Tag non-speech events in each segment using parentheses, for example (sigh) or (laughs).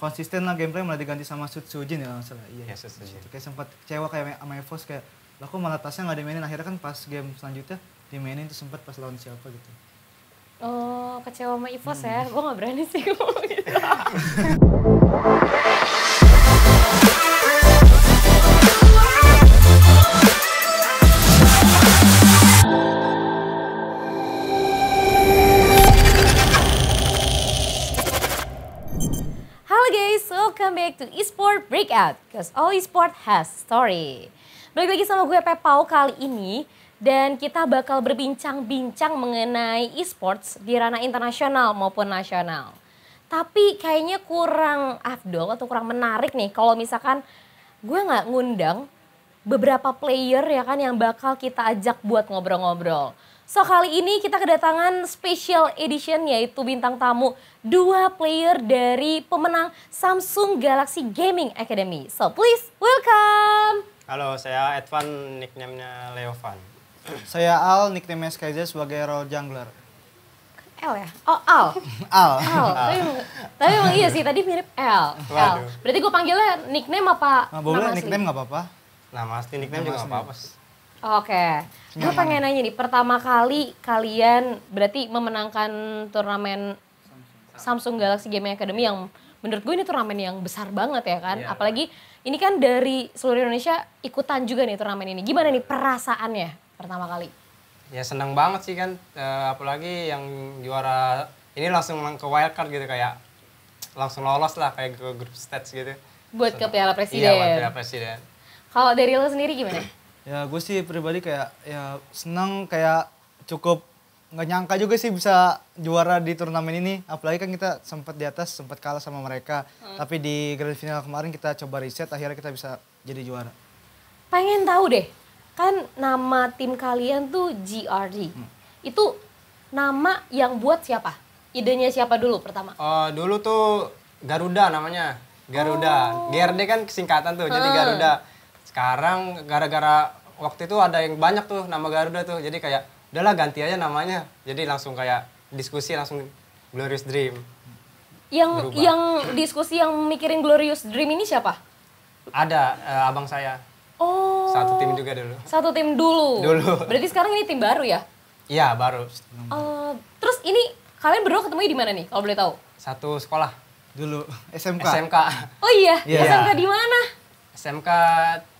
konsisten lah gameplay malah diganti sama Sud Sujin ya langsung iya ya, iya. Sud Sujin kayak sempat kecewa kayak sama Evos kayak lah kok malah tasnya nggak dimainin akhirnya kan pas game selanjutnya dimainin tuh sempat pas lawan siapa gitu oh kecewa sama Evos ya? hmm. ya gue nggak berani sih ngomong gitu (laughs) welcome back to eSport Breakout Because all eSport has story Balik lagi sama gue Pepau kali ini Dan kita bakal berbincang-bincang mengenai eSports di ranah internasional maupun nasional Tapi kayaknya kurang afdol atau kurang menarik nih Kalau misalkan gue nggak ngundang beberapa player ya kan yang bakal kita ajak buat ngobrol-ngobrol So kali ini kita kedatangan special edition yaitu bintang tamu dua player dari pemenang Samsung Galaxy Gaming Academy. So please welcome. Halo, saya Edvan, nicknamenya Leovan. Saya Al, nickname Skyzer sebagai role jungler. L ya? Oh, Al. (laughs) Al. Al. Tapi, tapi emang iya sih, tadi mirip L. Waduh. L. Berarti gue panggilnya nickname apa? Nah, boleh, nickname nggak apa-apa. nah asli nickname juga nggak apa-apa Oke. Okay. Gue pengen nanya nih, pertama kali kalian berarti memenangkan turnamen Samsung Galaxy Gaming Academy yang menurut gue ini turnamen yang besar banget ya kan. Yeah. Apalagi ini kan dari seluruh Indonesia ikutan juga nih turnamen ini. Gimana nih perasaannya pertama kali? Ya senang banget sih kan, uh, apalagi yang juara ini langsung ke wildcard gitu kayak langsung lolos lah kayak ke grup stage gitu. Buat senang. ke Piala Presiden. Iya, buat Piala Presiden. Kalau dari lo sendiri gimana? ya gue sih pribadi kayak ya senang kayak cukup nggak nyangka juga sih bisa juara di turnamen ini apalagi kan kita sempat di atas sempat kalah sama mereka hmm. tapi di grand final kemarin kita coba riset akhirnya kita bisa jadi juara pengen tahu deh kan nama tim kalian tuh GRD hmm. itu nama yang buat siapa idenya siapa dulu pertama uh, dulu tuh Garuda namanya Garuda oh. GRD kan singkatan tuh hmm. jadi Garuda sekarang gara-gara waktu itu ada yang banyak tuh nama Garuda tuh jadi kayak udahlah ganti aja namanya jadi langsung kayak diskusi langsung Glorious Dream yang berubah. yang diskusi yang mikirin Glorious Dream ini siapa ada uh, abang saya oh satu tim juga dulu satu tim dulu dulu (laughs) berarti sekarang ini tim baru ya iya baru uh, terus ini kalian berdua ketemu di mana nih kalau boleh tahu satu sekolah dulu SMK (laughs) SMK oh iya yeah. SMK di mana SMK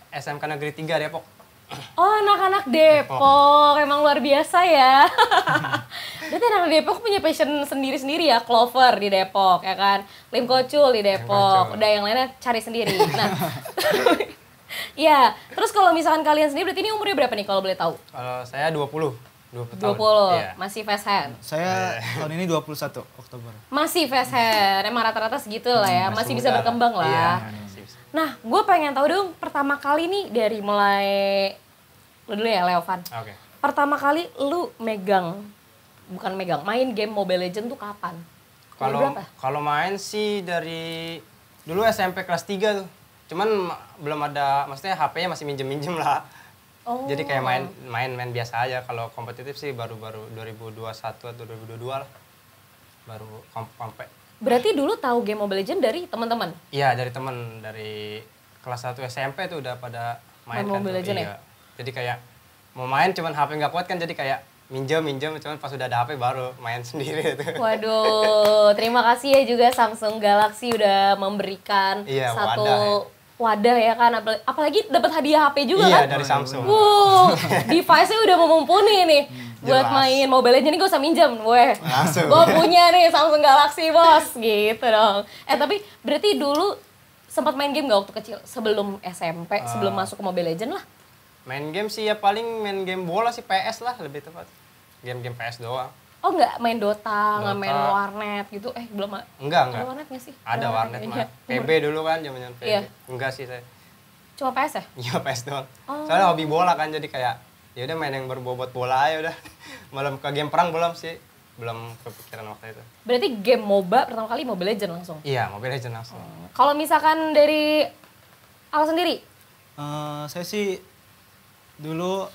SMK Negeri 3 Depok Oh anak-anak Depok. emang luar biasa ya. (laughs) Berarti anak Depok punya passion sendiri-sendiri ya, Clover di Depok, ya kan? Lim Kocul di Depok, udah yang lainnya cari sendiri. Nah, (laughs) ya, terus kalau misalkan kalian sendiri, berarti ini umurnya berapa nih kalau boleh tahu? Kalau saya 20. 20 tahun. 20, iya. masih fast hand. Saya eh. tahun ini 21 Oktober. Masih fast hand, emang rata-rata segitu lah ya, hmm, masih, masih bisa berkembang lah. Iya. Nah, gue pengen tahu dong pertama kali nih dari mulai lu dulu ya Leovan. Oke. Okay. Pertama kali lu megang bukan megang main game Mobile Legend tuh kapan? Kalau kalau main sih dari dulu SMP kelas 3 tuh. Cuman belum ada maksudnya HP-nya masih minjem-minjem lah. Oh. Jadi kayak main main main biasa aja kalau kompetitif sih baru-baru 2021 atau 2022 lah. Baru kompet Berarti dulu tahu game Mobile Legend dari teman-teman? Iya, dari teman dari kelas 1 SMP itu udah pada main, main kan Mobile Legend ya? iya. ya. Jadi kayak mau main cuman HP nggak kuat kan jadi kayak minjem minjem cuman pas udah ada HP baru main (laughs) sendiri itu. Waduh, terima kasih ya juga Samsung Galaxy udah memberikan iya, satu wadah, ya wadah ya kan apalagi dapat hadiah HP juga iya, kan? Iya dari Samsung. Wow, (laughs) device-nya udah memumpuni nih. Hmm buat main Mobile Legends ini gue usah minjem gue gue punya nih Samsung Galaxy bos gitu dong eh tapi berarti dulu sempat main game gak waktu kecil sebelum SMP uh, ah. sebelum masuk ke Mobile Legends lah main game sih ya paling main game bola sih PS lah lebih tepat game-game PS doang Oh nggak main Dota, nggak main warnet gitu? Eh belum Enggak, ah. enggak. Ada warnet sih? Ada, ada warnet, warnet mah. PB dulu kan zaman zaman PB. Iya. Enggak sih saya. Cuma PS ya? Iya PS doang. Oh. Soalnya hobi bola kan jadi kayak ya udah main yang berbobot bola aja udah malam (laughs) ke game perang belum sih belum kepikiran waktu itu. Berarti game MOBA pertama kali Mobile Legend langsung? Iya, Mobile Legend langsung. Hmm. Kalau misalkan dari Al sendiri? Uh, saya sih dulu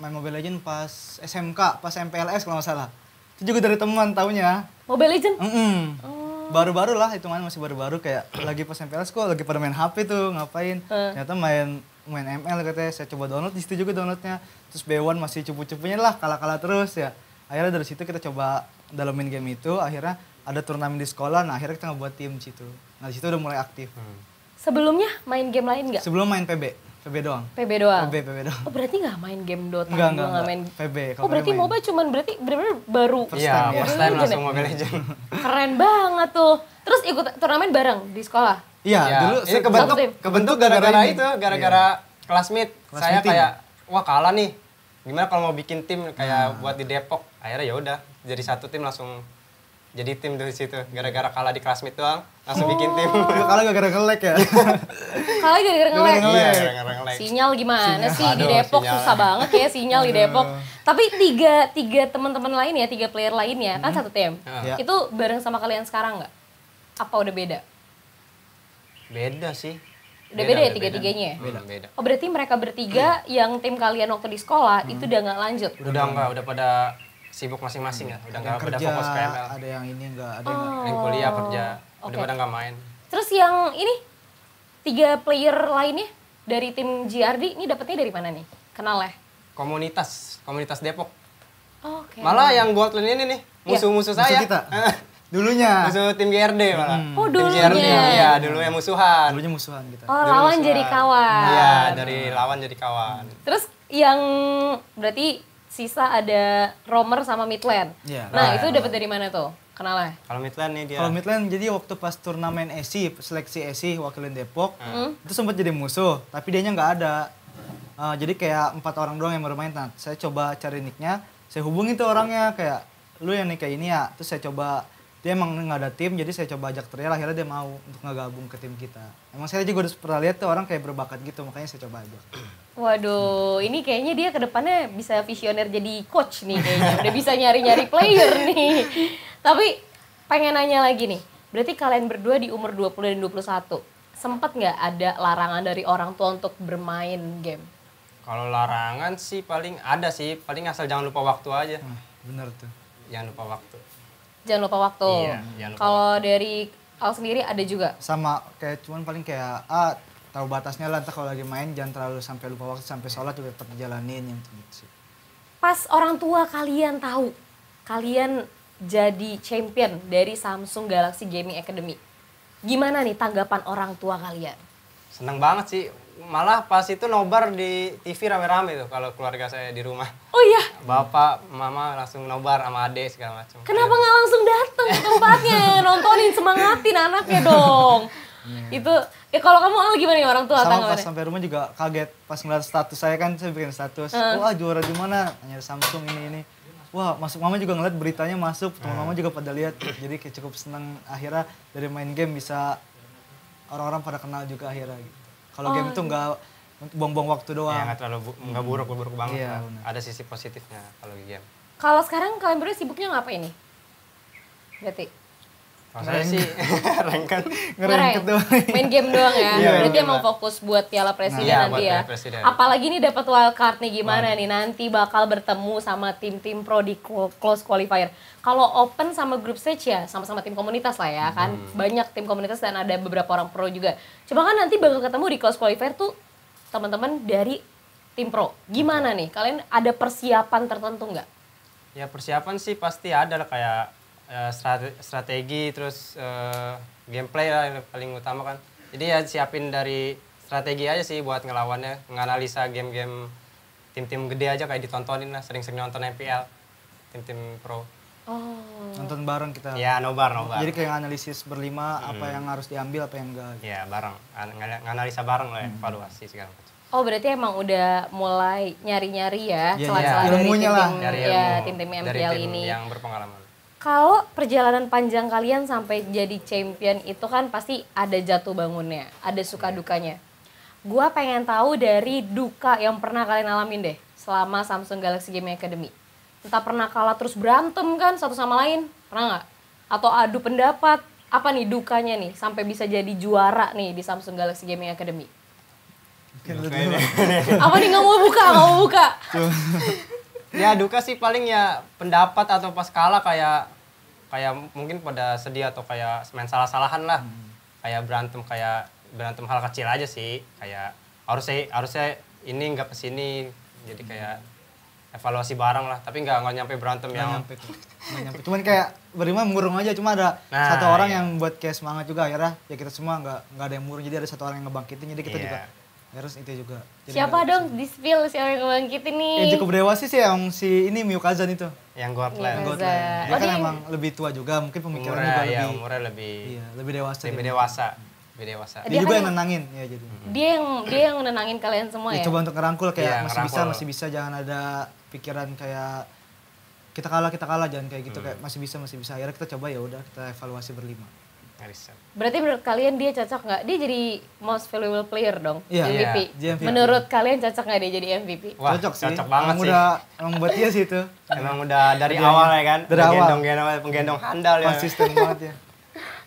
main Mobile Legend pas SMK, pas MPLS kalau nggak salah. Itu juga dari teman tahunya Mobile Legend? Mm -mm. Oh. Baru-baru lah, hitungannya masih baru-baru kayak (clears throat) lagi pas MPLS kok lagi pada main HP tuh, ngapain. Uh. Ternyata main main ML katanya saya coba download di situ juga downloadnya terus B1 masih cupu-cupunya lah kalah-kalah terus ya akhirnya dari situ kita coba dalamin game itu akhirnya ada turnamen di sekolah nah akhirnya kita ngebuat tim situ nah di situ udah mulai aktif hmm. sebelumnya main game lain nggak sebelum main PB PB doang PB doang PB PB doang oh berarti nggak main game Dota nggak nggak nggak main PB oh berarti main. MOBA cuman berarti benar-benar baru first iya, time, ya, ya. first time langsung Mobile Legends keren banget tuh terus ikut turnamen bareng di sekolah Iya, ya. dulu iya, iya. saya kebentuk kebentuk gara-gara itu, gara-gara iya. mid Kelas saya meeting. kayak wah kalah nih. Gimana kalau mau bikin tim kayak nah. buat di Depok? Akhirnya ya udah jadi satu tim langsung jadi tim dari situ gara-gara kalah di classmate doang langsung oh. bikin tim oh. (laughs) kalah gara-gara ngelek ya (laughs) kalah gara-gara ngelek iya gara-gara nge-lag. sinyal gimana sinyal. sih Aduh, di Depok sinyal. susah banget ya sinyal di Depok tapi tiga tiga teman-teman lain ya tiga player lainnya kan hmm. kan satu tim ya. itu bareng sama kalian sekarang nggak apa udah beda Beda sih. Udah beda, ya beda ya tiga-tiganya ya? Beda, beda. Oh berarti mereka bertiga hmm. yang tim kalian waktu di sekolah hmm. itu udah nggak lanjut? Udah nggak, udah pada sibuk masing-masing ya. Udah nggak pada fokus KML Ada yang ini nggak, ada yang, oh. yang kuliah kerja. Okay. Udah pada nggak main. Terus yang ini, tiga player lainnya dari tim GRD, ini dapetnya dari mana nih? Kenal ya? Komunitas, komunitas Depok. Oh, Okay. Malah yang gold ini nih, iya. musuh-musuh yeah. saya. Musuh kita. (laughs) Dulunya. Musuh tim GRD malah. Hmm. Oh, dulunya. Tim GRD, iya, iya, dulunya musuhan. Dulunya musuhan gitu Oh, lawan musuhan. jadi kawan. Iya, dari lawan jadi kawan. Terus yang berarti sisa ada Romer sama Midland. ya, Nah, itu dapat dari mana tuh? Kenalnya? Kalau Midland nih dia. Kalau Midland jadi waktu pas turnamen ESI, seleksi ESI wakilin Depok, hmm. hmm. itu sempat jadi musuh, tapi dia nya nggak ada. Uh, jadi kayak empat orang doang yang bermain. Nah, saya coba cari nicknya, saya hubungi tuh orangnya kayak lu yang nih kayak ini ya. Terus saya coba dia emang nggak ada tim jadi saya coba ajak trial akhirnya dia mau untuk gabung ke tim kita emang saya juga udah pernah lihat tuh orang kayak berbakat gitu makanya saya coba ajak waduh hmm. ini kayaknya dia kedepannya bisa visioner jadi coach nih kayaknya udah bisa nyari nyari player (laughs) nih tapi pengen nanya lagi nih berarti kalian berdua di umur 20 dan 21 sempet nggak ada larangan dari orang tua untuk bermain game kalau larangan sih paling ada sih paling asal jangan lupa waktu aja hmm, bener tuh jangan lupa waktu jangan lupa waktu. Iya, lupa Kalau waktu. dari Al sendiri ada juga? Sama kayak cuman paling kayak ah tahu batasnya lah kalau lagi main jangan terlalu sampai lupa waktu sampai sholat juga tetap jalanin yang gitu sih. Pas orang tua kalian tahu kalian jadi champion dari Samsung Galaxy Gaming Academy. Gimana nih tanggapan orang tua kalian? Seneng banget sih, malah pas itu nobar di TV rame-rame tuh kalau keluarga saya di rumah. Oh iya. Bapak, mama langsung nobar sama ade segala macam. Kenapa iya. nggak langsung datang ke tempatnya nontonin semangatin anaknya dong? Yeah. Itu ya kalau kamu Al oh, gimana nih orang tua sama pas sampai rumah juga kaget pas ngeliat status saya kan saya bikin status uh. wah juara di mana hanya Samsung ini ini wah masuk mama juga ngeliat beritanya masuk teman iya. mama juga pada lihat jadi kayak cukup senang akhirnya dari main game bisa orang-orang pada kenal juga akhirnya gitu. Kalau oh, game itu nggak buang-buang waktu iya, doang. Ya, nggak terlalu bu nggak hmm. buruk buruk banget. Iya, kan. Ada sisi positifnya kalau game. Kalau sekarang kalian berdua sibuknya ngapain nih? Berarti rengket, ngerengket doang. Main game doang ya. Iya, Berarti emang fokus buat Piala nah, Presiden nah, nanti ya. Presiden. Apalagi nih dapat wild card nih gimana Man. nih nanti bakal bertemu sama tim-tim pro di close qualifier. Kalau open sama group stage ya sama-sama tim komunitas lah ya kan. Hmm. Banyak tim komunitas dan ada beberapa orang pro juga. Cuma kan nanti bakal ketemu di close qualifier tuh teman-teman dari tim pro. Gimana nih? Kalian ada persiapan tertentu nggak? Ya persiapan sih pasti ada lah kayak Eh, strate strategi terus uh, gameplay lah yang paling utama kan jadi ya siapin dari strategi aja sih buat ngelawannya nganalisa game-game tim-tim gede aja kayak ditontonin lah sering-sering nonton MPL tim-tim pro oh. nonton bareng kita ya nobar nobar jadi kayak analisis berlima hmm. apa yang harus diambil apa yang enggak gitu. ya bareng An nganalisa bareng lah ya, hmm. evaluasi segala macam Oh berarti emang udah mulai nyari-nyari ya, iya, ya celah ya. ilmunya tim -tim, ya tim-tim MPL dari iya, tim ini yang berpengalaman kalau perjalanan panjang kalian sampai jadi champion itu kan pasti ada jatuh bangunnya, ada suka iya. dukanya. Gua pengen tahu dari duka yang pernah kalian alamin deh selama Samsung Galaxy Game Academy. Entah pernah kalah terus berantem kan satu sama lain, pernah nggak? Atau adu pendapat, apa nih dukanya nih sampai bisa jadi juara nih di Samsung Galaxy Gaming Academy? apa nih nggak mau buka, nggak mau buka ya duka sih paling ya pendapat atau pas kalah kayak kayak mungkin pada sedih atau kayak main salah-salahan lah hmm. kayak berantem kayak berantem hal kecil aja sih kayak harusnya harusnya ini nggak kesini jadi hmm. kayak evaluasi bareng lah tapi nggak nggak nyampe berantem gak yang nyampe tuh. nyampe cuman kayak berima murung aja cuma ada nah, satu orang iya. yang buat kayak semangat juga akhirnya ya kita semua nggak nggak ada yang murung jadi ada satu orang yang ngebangkitin jadi kita yeah. juga terus itu juga. Jadi siapa dong di spill siapa yang bangkit ini? Ya cukup dewasa sih yang si ini Miu Kazan itu. Yang Godland. Yang Godland. Oh, dia oh, kan dia... emang lebih tua juga, mungkin pemikirannya umurnya, juga ya, lebih. Umurnya lebih. Iya, lebih dewasa. Lebih dewasa. Lebih dewasa. Dia, dia kan juga yang nenangin ya jadi. Dia yang dia yang nenangin kalian semua ya. ya? Coba untuk ngerangkul kayak ya, masih ngerangkul. bisa, masih bisa jangan ada pikiran kayak kita kalah kita kalah jangan kayak gitu hmm. kayak masih bisa masih bisa akhirnya kita coba ya udah kita evaluasi berlima Harrison. Berarti menurut kalian dia cocok nggak? Dia jadi most valuable player dong, yeah. MVP. Yeah, Menurut kalian cocok nggak dia jadi MVP? Wah, cocok sih. Cocok banget emang sih. Udah, emang buat dia sih itu. emang udah dari awal ya kan? Dari penggendong, awal. Penggendong handal ya. Konsisten banget ya.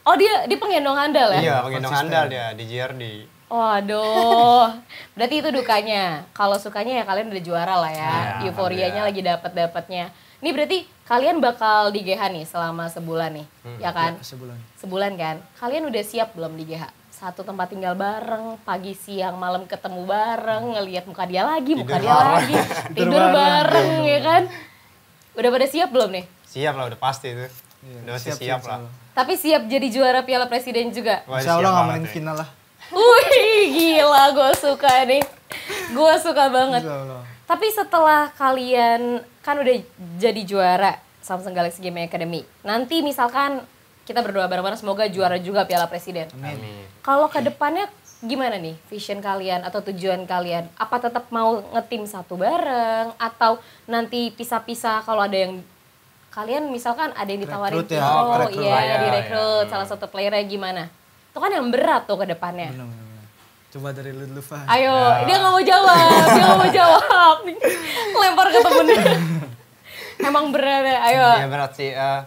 Oh dia, dia penggendong handal ya? Iya, penggendong Konsisten. handal dia di Oh Waduh, (laughs) berarti itu dukanya. Kalau sukanya ya kalian udah juara lah ya, ya euforianya iya. lagi dapat dapatnya. Ini berarti kalian bakal di GH nih selama sebulan nih, hmm, ya kan? Ya, sebulan. Sebulan kan? Kalian udah siap belum di GH? Satu tempat tinggal bareng, pagi, siang, malam ketemu bareng, ngelihat muka dia lagi, tidur muka dia bareng. lagi, (laughs) tidur bareng, iya. Iya, ya iya. kan? Udah pada siap belum nih? Siap lah, udah pasti itu. udah siap, siap, siap lah. Tapi siap jadi juara Piala Presiden juga? Insya Allah ngamanin final lah. Wih, gila gue suka nih. Gue suka banget. Tapi setelah kalian kan udah jadi juara Samsung Galaxy Game Academy. Nanti misalkan kita berdoa bareng-bareng semoga juara juga Piala Presiden. Amin. Kalau ke depannya gimana nih vision kalian atau tujuan kalian? Apa tetap mau ngetim satu bareng atau nanti pisah-pisah kalau ada yang kalian misalkan ada yang ditawarin rekrut ya, oh rekrut iya, ya, direkrut ya, salah satu playernya gimana itu kan yang berat tuh ke depannya Benar, benar. coba dari lu ah. ayo ya. dia nggak mau jawab dia nggak mau (laughs) jawab lempar ke temennya (laughs) Emang berat ya, ayo. Iya berat sih. Uh,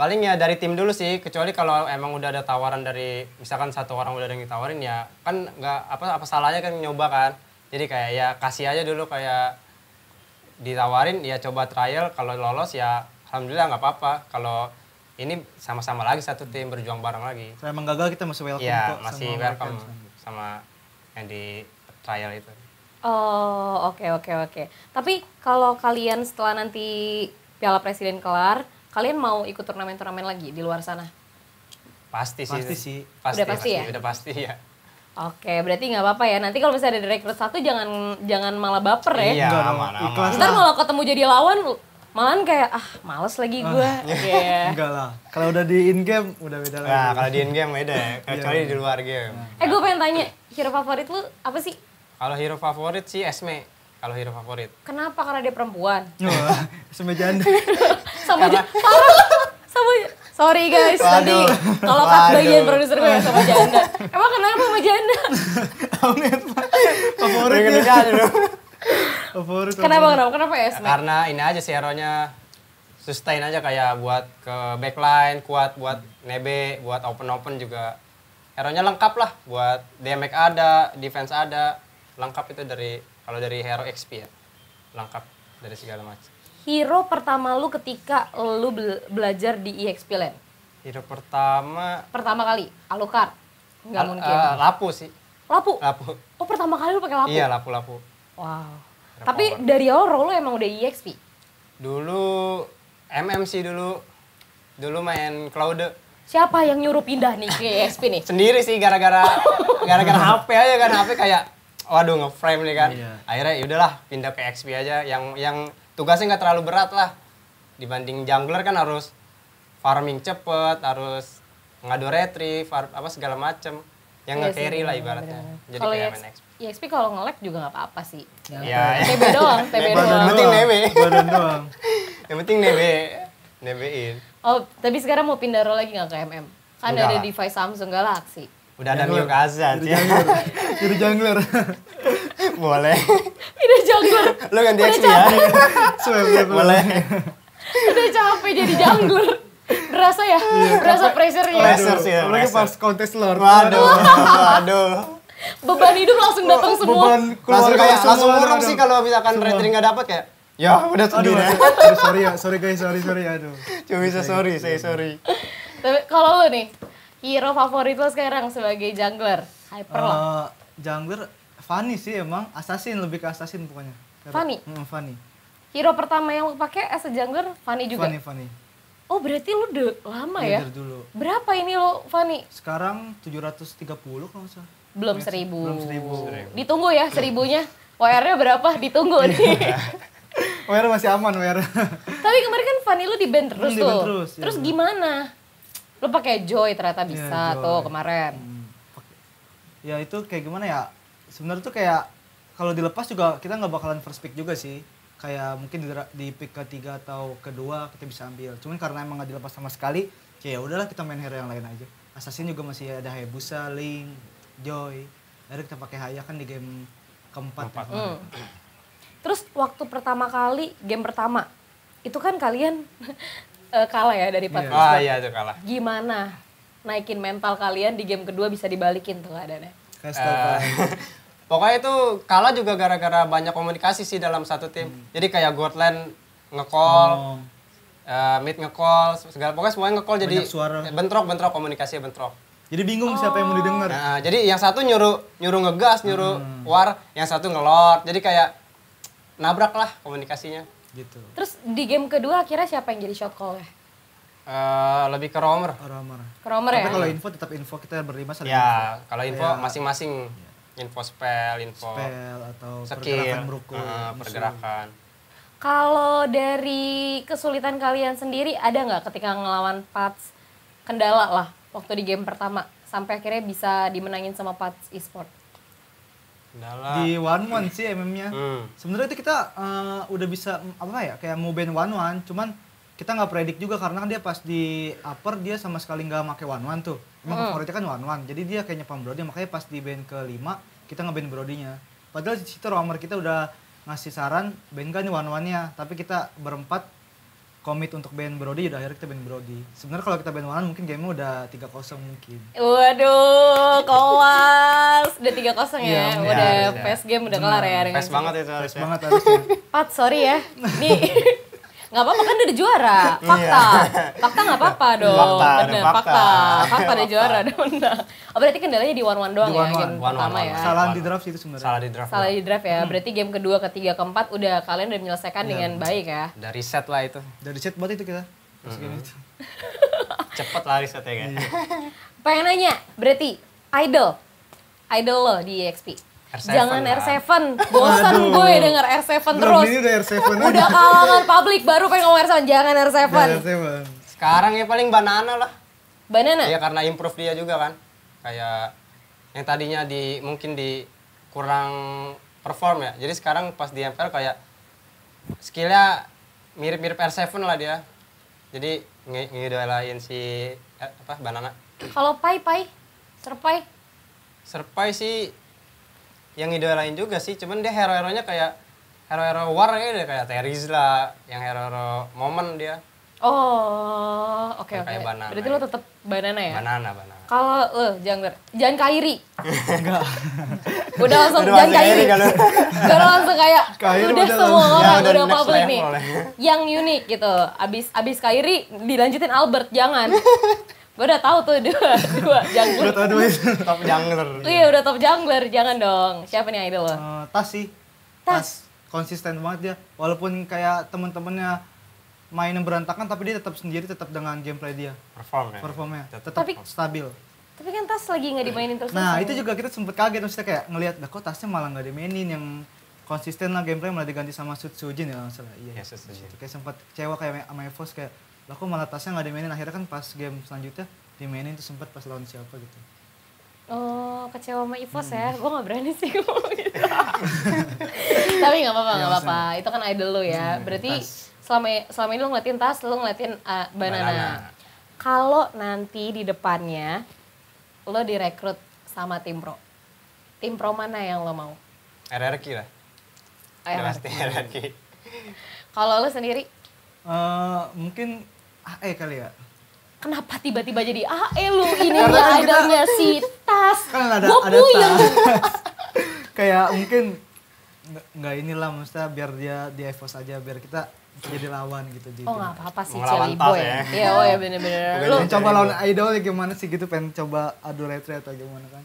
paling ya dari tim dulu sih, kecuali kalau emang udah ada tawaran dari misalkan satu orang udah ada yang ditawarin ya kan nggak apa apa salahnya kan nyoba kan. Jadi kayak ya kasih aja dulu kayak ditawarin ya coba trial kalau lolos ya alhamdulillah nggak apa-apa. Kalau ini sama-sama lagi satu tim berjuang bareng lagi. Kalau emang gagal kita masih welcome ya, kok. Iya, masih sama welcome sama yang di trial itu. Oh, oke okay, oke okay, oke. Okay. Tapi kalau kalian setelah nanti Piala Presiden kelar, kalian mau ikut turnamen-turnamen lagi di luar sana? Pasti sih. Pasti sih. Pasti, udah pasti, pasti ya? Udah pasti ya. Oke, berarti nggak apa-apa ya. Nanti kalau misalnya ada direktur satu jangan jangan malah baper ya. Iya, aman, aman. Ntar malah ketemu jadi lawan Malah kayak ah males lagi gue. Ah, okay. Iya. Enggak lah. Kalau udah di in game udah beda lagi. Nah, kalau di in game beda ya. Iya, Kecuali di iya. luar game. Eh, gue pengen tanya, hero favorit lu apa sih? Kalau hero favorit sih Esme. Kalau hero favorit. Kenapa? Karena dia perempuan. Wah, oh, (laughs) Esme janda. (laughs) sama Karena... parah. Sama Sorry guys, tadi kalau cut bagian produser gue sama janda. Emang kenapa sama janda? (laughs) favorit. favoritnya. Favorit. Kenapa, kenapa, kenapa Esme? Karena ini aja sih hero-nya sustain aja kayak buat ke backline kuat buat nebe buat open open juga hero nya lengkap lah buat damage ada defense ada lengkap itu dari kalau dari Hero XP ya lengkap dari segala macam hero pertama lu ketika lu belajar di EXP Land hero pertama pertama kali alukar nggak Al mungkin uh, lapu sih lapu lapu oh pertama kali lu pakai lapu iya lapu lapu wow tapi dari awal role lu emang udah EXP dulu MMC dulu dulu main Cloud siapa yang nyuruh pindah nih ke EXP nih (laughs) sendiri sih gara-gara gara-gara HP aja kan HP kayak waduh ngeframe nih kan Yeah. akhirnya yaudahlah pindah ke XP aja yang yang tugasnya nggak terlalu berat lah dibanding jungler kan harus farming cepet harus ngadu retri far, apa segala macem yang yeah, nge-carry lah ibaratnya bener. jadi kayak main XP ya XP kalau nge-lag juga nggak apa-apa sih. Iya. iya. TB doang, TB doang. Yang penting nebe. Badan doang. Yang penting nebe, (laughs) nebein. Oh, tapi sekarang mau pindah role lagi nggak ke MM? Kan ada device Samsung Galaxy. Udah ada Mio Kazan ya. Jadi jungler. (laughs) Boleh. Ini jungler. Lu ganti dia ya. Boleh. Udah capek jadi jungler. Berasa ya? Iya, Berasa pressure-nya. Pressure sih. Apalagi pas kontes lord. Waduh. Waduh beban hidup langsung datang semua beban langsung kayak langsung murung sih kalau misalkan retreat nggak dapat kayak ya udah sendiri sorry ya sorry guys sorry sorry aduh cuma bisa sorry saya sorry tapi kalau lu nih hero favorit lo sekarang sebagai jungler? Hyper uh, Jungler Fanny sih emang, assassin lebih ke assassin pokoknya. Fanny? Hmm, Fanny. Hero pertama yang lo pakai as a jungler Fanny juga? Fanny, Fanny. Oh berarti lo udah lama ya? ya? dulu. Berapa ini lo Fanny? Sekarang 730 kalau nggak salah. Belum iya, seribu. Belum seribu. Ditunggu ya seribunya. (laughs) WR-nya berapa? Ditunggu nih. Iya. (laughs) WR masih aman WR. Tapi kemarin kan Fanny lo di band terus hmm, tuh. Di band terus, ya. terus iya. gimana? Lu pakai Joy ternyata iya, bisa yeah, tuh kemarin. Hmm, ya itu kayak gimana ya? Sebenarnya tuh kayak kalau dilepas juga kita nggak bakalan first pick juga sih. Kayak mungkin di, di pick ketiga atau kedua kita bisa ambil. Cuman karena emang nggak dilepas sama sekali, kayak udahlah kita main hero yang lain aja. Assassin juga masih ada Hayabusa, Link, Joy. Akhirnya kita pakai Haya kan di game keempat. Ya. keempat. Ya. Hmm. Terus waktu pertama kali game pertama itu kan kalian uh, kalah ya dari iya. Patrick. Yeah. Ah iya itu kalah. Gimana naikin mental kalian di game kedua bisa dibalikin tuh keadaannya? uh, (laughs) pokoknya itu kalah juga gara-gara banyak komunikasi sih dalam satu tim. Hmm. Jadi kayak Gotland ngekol oh. Eh, uh, Mid ngekol segala pokoknya semuanya ngekol jadi bentrok bentrok komunikasi bentrok. Jadi bingung oh. siapa yang mau oh. didengar. Nah, jadi yang satu nyuruh nyuruh ngegas, nyuruh hmm. war, yang satu ngelot. Jadi kayak nabrak lah komunikasinya. Gitu. Terus di game kedua akhirnya siapa yang jadi shot call ya? Uh, eh, lebih ke Romer. Romer. Ke Romer ya? Tapi kalau info tetap info kita berlima saling Ya, kalau info iya. masing-masing. Ya. Info spell, info spell atau skill, pergerakan merukul, uh, eh, pergerakan. Kalau dari kesulitan kalian sendiri ada nggak ketika ngelawan Pats kendala lah waktu di game pertama sampai akhirnya bisa dimenangin sama Pats Esport? di one one sih MM-nya. Hmm. Sebenarnya itu kita uh, udah bisa apa ya kayak mau band one one, cuman kita nggak predik juga karena kan dia pas di upper dia sama sekali nggak make one one tuh. Emang hmm. favoritnya kan one one, jadi dia kayaknya pam Brody makanya pas di band kelima kita ngeband Brodinya. Padahal di situ romer kita udah ngasih saran band kan one one nya, tapi kita berempat komit untuk band Brody udah akhirnya kita band Brody sebenarnya kalau kita band Wanan mungkin game udah tiga kosong mungkin waduh kawas. udah tiga kosong ya, iya, udah ya, game udah kelar ya Pes banget ya, Pes banget harusnya Pat sorry ya nih (laughs) nggak apa-apa kan udah juara fakta iya. fakta nggak apa-apa dong fakta bener, fakta fakta, fakta udah juara dong menang oh berarti kendalanya di one one doang ya, di one -one. ya game one -one. pertama ya salah di draft itu sebenarnya salah di draft salah di draft ya hmm. berarti game kedua ketiga keempat udah kalian udah menyelesaikan ya. dengan baik ya dari set lah itu dari set buat itu kita mm (laughs) cepet lah risetnya kan iya. pengen nanya berarti idol idol lo di EXP R7 Jangan lah. R7. Bosan gue denger R7 terus. Ini udah R7 Udah kalangan publik baru pengen ngomong R7. Jangan R7. Jangan R7. Sekarang ya paling banana lah. Banana? Iya karena improve dia juga kan. Kayak yang tadinya di mungkin di kurang perform ya. Jadi sekarang pas di MPL kayak skillnya mirip-mirip R7 lah dia. Jadi ngidolain si eh, apa banana. Kalau pai pai, serpai. Serpai sih yang idolain juga sih cuman dia hero-heronya kayak hero-hero war ya deh kayak Teriz lah yang hero-hero momen dia Oh, oke okay, oke. Okay. Banana, Berarti ya. lo tetap banana ya? Banana, banana. Kalau lo uh, eh, jangan jangan kairi. (laughs) Enggak. udah langsung udah jangan kairi. Kalau (laughs) langsung kayak kairi udah, udah semua langsung. orang ya, udah, udah public nih. Ya. Yang unik gitu. Abis abis kairi dilanjutin Albert jangan. (laughs) gue udah tahu tuh dua dua jungler udah tahu dua top jungler iya udah top jungler jangan dong siapa nih idol lo uh, tas sih tas. tas konsisten banget dia walaupun kayak temen-temennya mainnya berantakan tapi dia tetap sendiri tetap dengan gameplay dia perform ya performnya tetap tapi, stabil tapi kan tas lagi nggak dimainin terus nah itu juga kita sempet kaget maksudnya kayak ngelihat dah kok tasnya malah nggak dimainin yang konsisten lah gameplay malah diganti sama Sud Sujin ya salah iya ya, Sujin kayak sempat kecewa kayak sama Evos kayak lah kok malah tasnya nggak dimainin akhirnya kan pas game selanjutnya dimainin tuh sempat pas lawan siapa gitu Oh, kecewa sama Ivos ya? hmm. ya. Gue gak berani sih gue gitu. (laughs) Tapi gak apa-apa, ya, gak iya, apa-apa. Itu kan idol lo ya. Hmm, Berarti tas. selama selama ini lo ngeliatin tas, lo ngeliatin uh, banana. banana. Kalau nanti di depannya lo direkrut sama tim pro. Tim pro mana yang lo mau? RRQ lah. Oh, RRQ. Pasti RRQ. Kalau lo sendiri? Uh, mungkin AE kali ya kenapa tiba-tiba jadi AE lu (laughs) ini ya adanya kita, si tas kan ada, Gua ada tas (laughs) kayak mungkin nggak inilah maksudnya biar dia di EVOS aja biar kita jadi lawan gitu jadi oh nggak apa-apa sih celi boy ya iya oh ya bener-bener lu gitu. coba lawan idol ya gimana sih gitu pengen coba adu retret atau gimana kan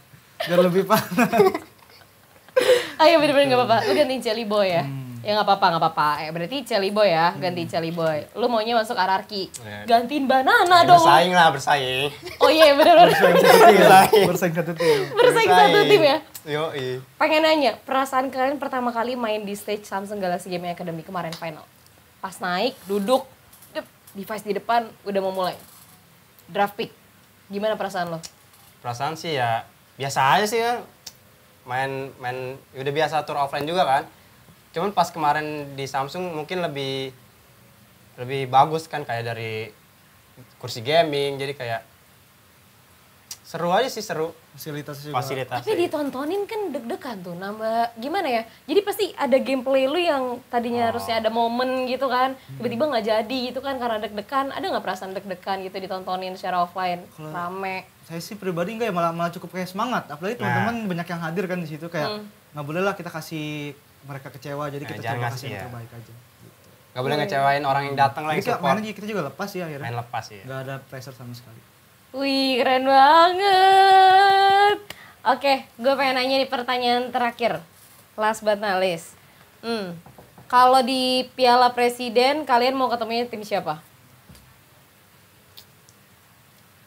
biar lebih panas (laughs) oh, ayo iya, bener-bener nggak apa-apa lu gantiin jelly boy ya hmm. Ya nggak apa-apa, nggak apa-apa. Eh, berarti Boy ya, hmm. ganti Boy Lu maunya masuk ararki. Ya. Gantiin banana ya, dong. Bersaing lah, bersaing. Oh iya, benar (laughs) benar. Bersaing satu tim. Bersaing satu tim. Bersaing satu tim ya. Yo, iya. Pengen nanya, perasaan kalian pertama kali main di stage Samsung Galaxy Game Academy kemarin final. Pas naik, duduk, dep, device di depan udah mau mulai. Draft pick. Gimana perasaan lo? Perasaan sih ya biasa aja sih kan. Main main udah biasa tour offline juga kan cuman pas kemarin di Samsung mungkin lebih lebih bagus kan kayak dari kursi gaming jadi kayak seru aja sih seru fasilitas juga fasilitas tapi ditontonin kan deg-degan tuh nambah gimana ya jadi pasti ada gameplay lu yang tadinya oh. harusnya ada momen gitu kan tiba-tiba nggak -tiba jadi gitu kan karena deg-degan ada nggak perasaan deg-degan gitu ditontonin secara offline Kalo rame saya sih pribadi nggak ya malah malah cukup kayak semangat apalagi nah. teman-teman nah. banyak yang hadir kan di situ kayak hmm. nggak hmm. boleh lah kita kasih mereka kecewa jadi eh, kita terima kasih yang iya. terbaik aja gitu. Gak boleh ngecewain orang yang datang lagi support. Mainnya kita gitu juga lepas ya akhirnya. Main lepas ya. Gak ada pressure sama sekali. Wih, keren banget. Oke, gue pengen nanya di pertanyaan terakhir. Last but not least. Hmm. Kalau di Piala Presiden, kalian mau ketemunya tim siapa?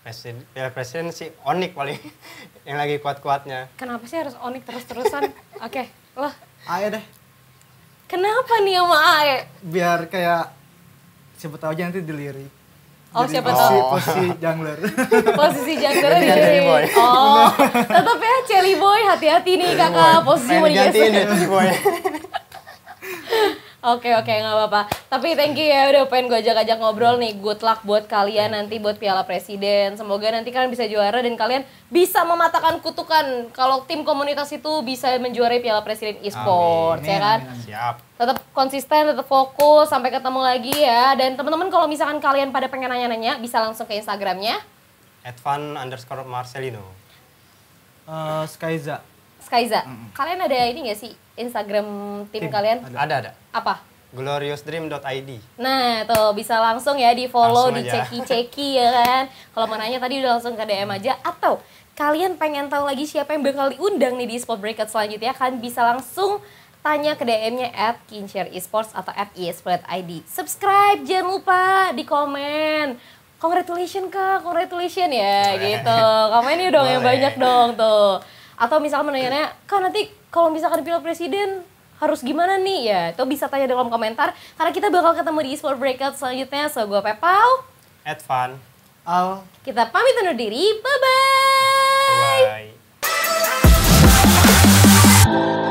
Presiden, Piala Presiden si Onik paling (laughs) yang lagi kuat-kuatnya. Kenapa sih harus Onik terus-terusan? (laughs) Oke, okay. loh Ae deh. Kenapa nih sama Ae? Biar kayak siapa tahu aja nanti dilirik. Oh Jadi siapa tahu posisi, jungler. (laughs) posisi jungler di sini. Oh, tetap ya Celi Boy hati-hati nih kakak posisi mau digeser. Gantiin ya Celi Boy. (laughs) Oke oke nggak apa-apa. Tapi thank you ya udah pengen gue ajak-ajak ngobrol nih. Good luck buat kalian nanti buat Piala Presiden. Semoga nanti kalian bisa juara dan kalian bisa mematahkan kutukan kalau tim komunitas itu bisa menjuarai Piala Presiden e-sport ya kan. Siap. Tetap konsisten, tetap fokus sampai ketemu lagi ya. Dan teman-teman kalau misalkan kalian pada pengen nanya-nanya bisa langsung ke Instagramnya. Advan underscore Marcelino. Uh, eh, Skyza. Skyza. Mm -mm. Kalian ada ini gak sih Instagram tim, tim. kalian? Ada. ada ada. Apa? gloriousdream.id. Nah, tuh bisa langsung ya di follow, diceki di ceki ya kan. Kalau mau nanya tadi udah langsung ke DM aja atau kalian pengen tahu lagi siapa yang bakal diundang nih di Spot Breakout selanjutnya, kan bisa langsung tanya ke DM-nya at Kinshare Esports atau at e e ID. Subscribe, jangan lupa di komen. Congratulations kak, congratulations ya Boleh. gitu. Komennya dong Boleh. yang banyak dong tuh atau misalkan menanyanya kan nanti kalau misalkan pilih presiden harus gimana nih ya itu bisa tanya di kolom komentar karena kita bakal ketemu di esports Breakout selanjutnya so gue Pepau Advan Al kita pamit undur diri bye bye, bye, -bye.